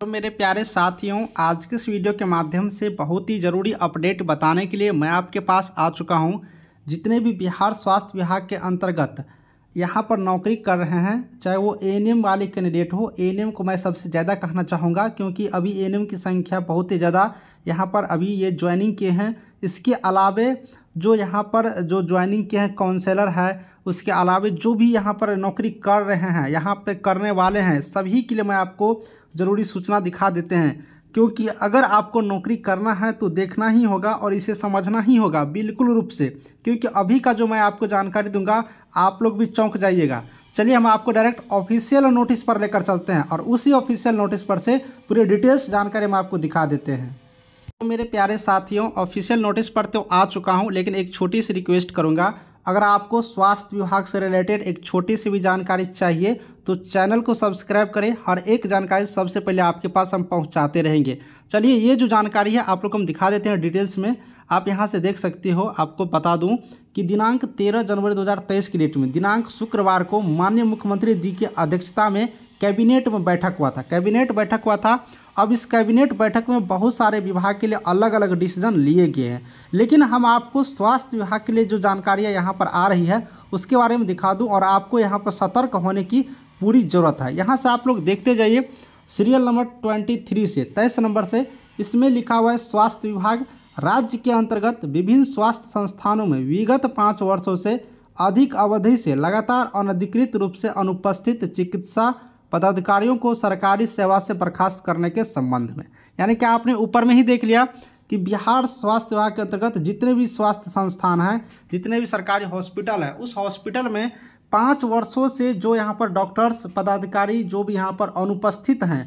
तो मेरे प्यारे साथियों आज के इस वीडियो के माध्यम से बहुत ही ज़रूरी अपडेट बताने के लिए मैं आपके पास आ चुका हूं जितने भी बिहार स्वास्थ्य विभाग के अंतर्गत यहां पर नौकरी कर रहे हैं चाहे वो एएनएम वाले कैंडिडेट हो एएनएम को मैं सबसे ज़्यादा कहना चाहूँगा क्योंकि अभी एएनएम की संख्या बहुत ही ज़्यादा यहाँ पर अभी ये ज्वाइनिंग किए हैं इसके अलावे जो यहाँ पर जो ज्वाइनिंग के हैं काउंसलर है उसके अलावे जो भी यहाँ पर नौकरी कर रहे हैं यहाँ पे करने वाले हैं सभी के लिए मैं आपको ज़रूरी सूचना दिखा देते हैं क्योंकि अगर आपको नौकरी करना है तो देखना ही होगा और इसे समझना ही होगा बिल्कुल रूप से क्योंकि अभी का जो मैं आपको जानकारी दूंगा आप लोग भी चौंक जाइएगा चलिए हम आपको डायरेक्ट ऑफिशियल नोटिस पर लेकर चलते हैं और उसी ऑफिशियल नोटिस पर से पूरे डिटेल्स जानकारी हम आपको दिखा देते हैं मेरे प्यारे साथियों ऑफिशियल नोटिस पर तो आ चुका हूँ लेकिन एक छोटी सी रिक्वेस्ट करूंगा अगर आपको स्वास्थ्य विभाग से रिलेटेड एक छोटी सी भी जानकारी चाहिए तो चैनल को सब्सक्राइब करें हर एक जानकारी सबसे पहले आपके पास हम पहुंचाते रहेंगे चलिए ये जो जानकारी है आप लोग को हम दिखा देते हैं डिटेल्स में आप यहाँ से देख सकते हो आपको बता दूँ कि दिनांक 13 जनवरी 2023 की डेट में दिनांक शुक्रवार को माननीय मुख्यमंत्री जी की अध्यक्षता में कैबिनेट में बैठक हुआ था कैबिनेट बैठक हुआ था अब इस कैबिनेट बैठक में बहुत सारे विभाग के लिए अलग अलग डिसीजन लिए गए हैं लेकिन हम आपको स्वास्थ्य विभाग के लिए जो जानकारियाँ यहाँ पर आ रही है उसके बारे में दिखा दूँ और आपको यहाँ पर सतर्क होने की पूरी ज़रूरत है यहाँ से आप लोग देखते जाइए सीरियल नंबर ट्वेंटी थ्री से तेईस नंबर से इसमें लिखा हुआ है स्वास्थ्य विभाग राज्य के अंतर्गत विभिन्न स्वास्थ्य संस्थानों में विगत पाँच वर्षों से अधिक अवधि से लगातार अनधिकृत रूप से अनुपस्थित चिकित्सा पदाधिकारियों को सरकारी सेवा से बर्खास्त करने के संबंध में यानी कि आपने ऊपर में ही देख लिया कि बिहार स्वास्थ्य विभाग के अंतर्गत जितने भी स्वास्थ्य संस्थान हैं जितने भी सरकारी हॉस्पिटल है उस हॉस्पिटल में पाँच वर्षों से जो यहाँ पर डॉक्टर्स पदाधिकारी जो भी यहाँ पर अनुपस्थित हैं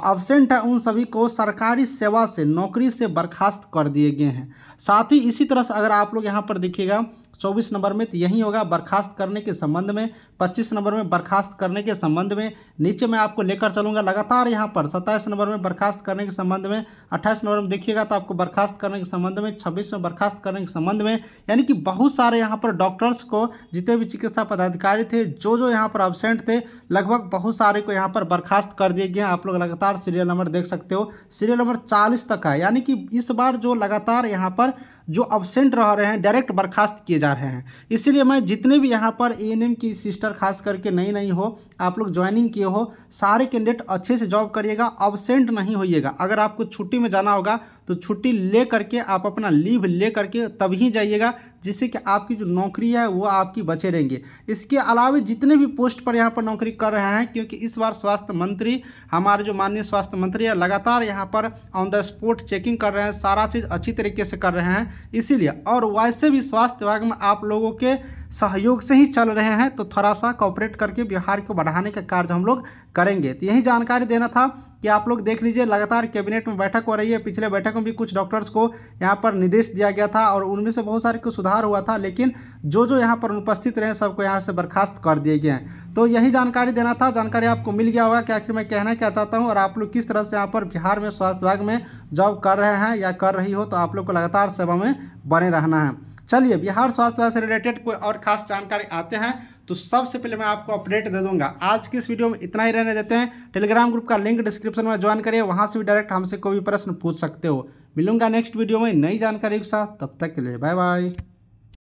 अबसेंट है उन सभी को सरकारी सेवा से नौकरी से बर्खास्त कर दिए गए हैं साथ ही इसी तरह से अगर आप लोग यहाँ पर देखिएगा चौबीस नंबर में तो यही होगा बर्खास्त करने के संबंध में पच्चीस नंबर में बर्खास्त करने के संबंध में नीचे मैं आपको लेकर चलूँगा लगातार यहाँ पर सत्ताईस नंबर में बर्खास्त करने के संबंध में अट्ठाईस नंबर में देखिएगा तो आपको बर्खास्त करने के संबंध में छब्बीस में बर्खास्त करने के संबंध में यानी कि बहुत सारे यहाँ पर डॉक्टर्स को जितने भी चिकित्सा पदाधिकारी थे जो जो यहाँ पर अबसेंट थे लगभग बहुत सारे को यहाँ पर बर्खास्त कर दिए गए आप लोग लगातार सीरियल नंबर देख सकते हो सीरियल नंबर चालीस तक है यानी कि इस बार जो लगातार यहाँ पर जो अबसेंट रह रहे हैं डायरेक्ट बर्खास्त किए जा रहे हैं इसीलिए मैं जितने भी यहाँ पर ए की सिस्टर सर खास करके नई नई हो आप लोग ज्वाइनिंग किए हो सारे कैंडिडेट अच्छे से जॉब करिएगा अबसेंट नहीं होइएगा अगर आपको छुट्टी में जाना होगा तो छुट्टी ले करके आप अपना लीव ले करके तभी जाइएगा जिससे कि आपकी जो नौकरी है वो आपकी बचे रहेंगे इसके अलावा जितने भी पोस्ट पर यहाँ पर नौकरी कर रहे हैं क्योंकि इस बार स्वास्थ्य मंत्री हमारे जो माननीय स्वास्थ्य मंत्री है लगातार यहाँ पर ऑन द स्पॉट चेकिंग कर रहे हैं सारा चीज़ अच्छी तरीके से कर रहे हैं इसीलिए और वैसे भी स्वास्थ्य विभाग में आप लोगों के सहयोग से ही चल रहे हैं तो थोड़ा सा कॉपरेट करके बिहार को बढ़ाने का कार्य हम लोग करेंगे तो यही जानकारी देना था कि आप लोग देख लीजिए लगातार कैबिनेट में बैठक हो रही है पिछले बैठक में भी कुछ डॉक्टर्स को यहाँ पर निर्देश दिया गया था और उनमें से बहुत सारे को सुधार हुआ था लेकिन जो जो यहाँ पर अनुपस्थित रहे सबको यहाँ से बर्खास्त कर दिए गए हैं तो यही जानकारी देना था जानकारी आपको मिल गया होगा कि आखिर मैं कहना क्या चाहता हूँ और आप लोग किस तरह से यहाँ पर बिहार में स्वास्थ्य विभाग में जॉब कर रहे हैं या कर रही हो तो आप लोग को लगातार सेवा में बने रहना है चलिए बिहार स्वास्थ्य से रिलेटेड कोई और खास जानकारी आते हैं तो सबसे पहले मैं आपको अपडेट दे दूंगा आज की इस वीडियो में इतना ही रहने देते हैं टेलीग्राम ग्रुप का लिंक डिस्क्रिप्शन में ज्वाइन करिए वहाँ से भी डायरेक्ट हमसे कोई भी प्रश्न पूछ सकते हो मिलूंगा नेक्स्ट वीडियो में नई जानकारी के साथ तब तक के लिए बाय बाय